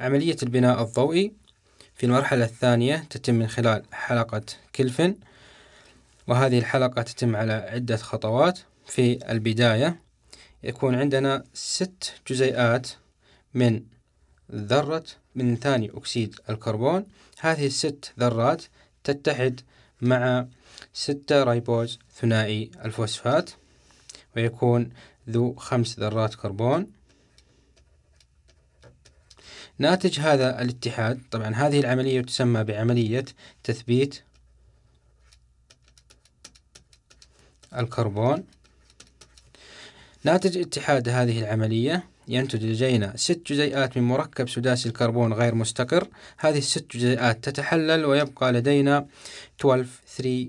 عملية البناء الضوئي في المرحلة الثانية تتم من خلال حلقة كلفن وهذه الحلقة تتم على عدة خطوات في البداية يكون عندنا ست جزيئات من ذرة من ثاني أكسيد الكربون هذه الست ذرات تتحد مع ستة ريبوز ثنائي الفوسفات ويكون ذو خمس ذرات كربون ناتج هذا الاتحاد طبعا هذه العملية تسمى بعملية تثبيت الكربون ناتج اتحاد هذه العملية ينتج لدينا ست جزيئات من مركب سداسي الكربون غير مستقر هذه الست جزيئات تتحلل ويبقى لدينا 12 3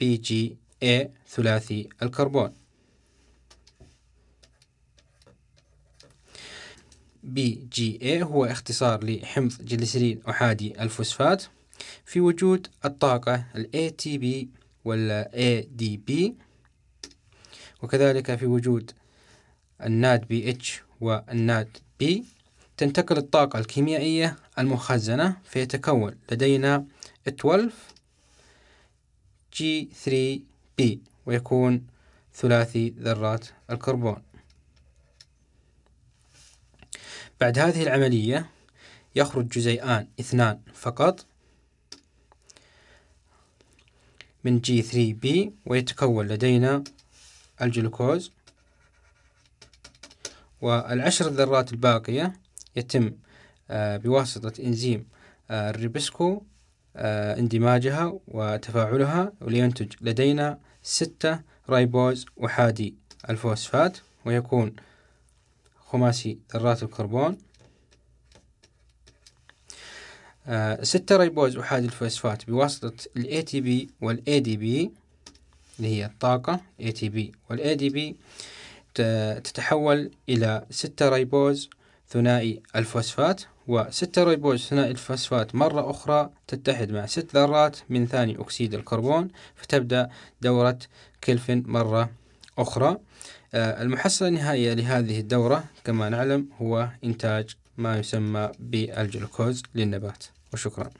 بي جي اي ثلاثي الكربون بي جي اي هو اختصار لحمض جليسرين أحادي الفوسفات في وجود الطاقة ال ATP وال ADP وكذلك في وجود الناد بي اتش والناد بي تنتقل الطاقة الكيميائية المخزنة فيتكون لدينا 12 G3B ويكون ثلاثي ذرات الكربون بعد هذه العملية يخرج جزيئان اثنان فقط من G3B ويتكون لدينا الجلوكوز والعشر الذرات الباقية يتم آه، بواسطة إنزيم آه، الريبسكو آه، اندماجها وتفاعلها ولينتج لدينا ستة ريبوز أحادي الفوسفات ويكون خماسي ذرات الكربون آه، ستة ريبوز أحاد الفوسفات بواسطة الـ ATP والـ ADP اللي هي الطاقة ATP والـ ADP تتحول إلى ستة ريبوز ثنائي الفوسفات وستة ريبوز ثنائي الفوسفات مرة أخرى تتحد مع ست ذرات من ثاني أكسيد الكربون فتبدأ دورة كلفن مرة أخرى آه، المحصلة النهائية لهذه الدورة كما نعلم هو إنتاج ما يسمى بالجلوكوز للنبات وشكرا